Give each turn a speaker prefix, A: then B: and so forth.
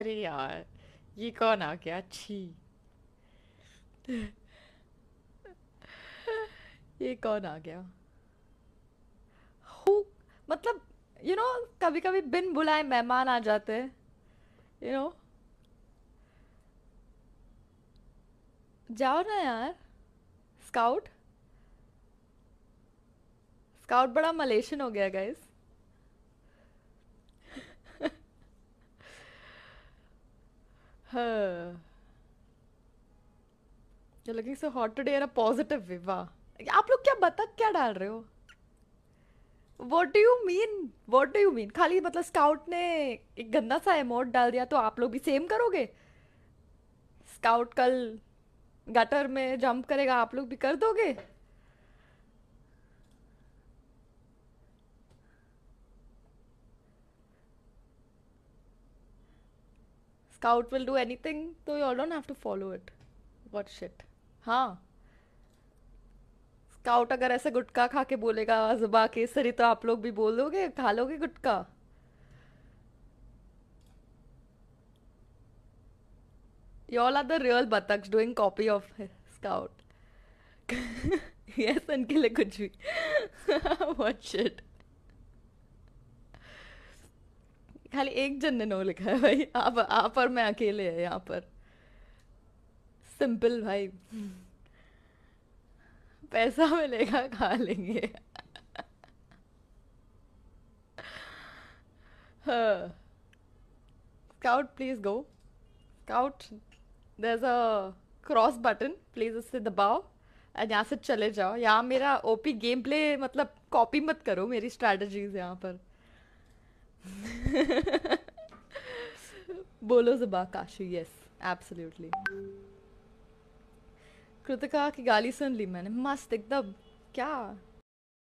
A: अरे यार ये कौन आ गया छी ये कौन आ गया हु मतलब यू you नो know, कभी कभी बिन बुलाए मेहमान आ जाते हैं यू नो जाओ ना यार स्काउट स्काउट बड़ा मलेशियन हो गया गाइस आप लोग क्या बतख क्या डाल रहे हो what do you mean what do you mean खाली मतलब स्काउट ने एक गंदा सा अमाउंट डाल दिया तो आप लोग भी सेम करोगे स्काउट कल गटर में जंप करेगा आप लोग भी कर दोगे scout will do anything तो you all don't have to follow it what shit हाँ स्काउट अगर ऐसे गुटका खा के बोलेगा जुबा केसरी तो आप लोग भी बोल दोगे खा लोगे गुटका You all are the real bataks doing copy of Scout. yes, and kill a kuchvi. what shit. खाली एक जन ने नो लिखा है भाई आप आप और मैं अकेले हैं यहाँ पर सिंपल भाई पैसा मिलेगा खा लेंगे Scout please go Scout there a cross button please उससे दबाओ एंड यहाँ से चले जाओ यहाँ मेरा ओपी गेम प्ले मतलब कॉपी मत करो मेरी स्ट्रैटेजीज यहाँ पर बोलो जुबा काशी यस एब्सोल्युटली कृतिका की गाली सुन ली मैंने मस्त एकदम क्या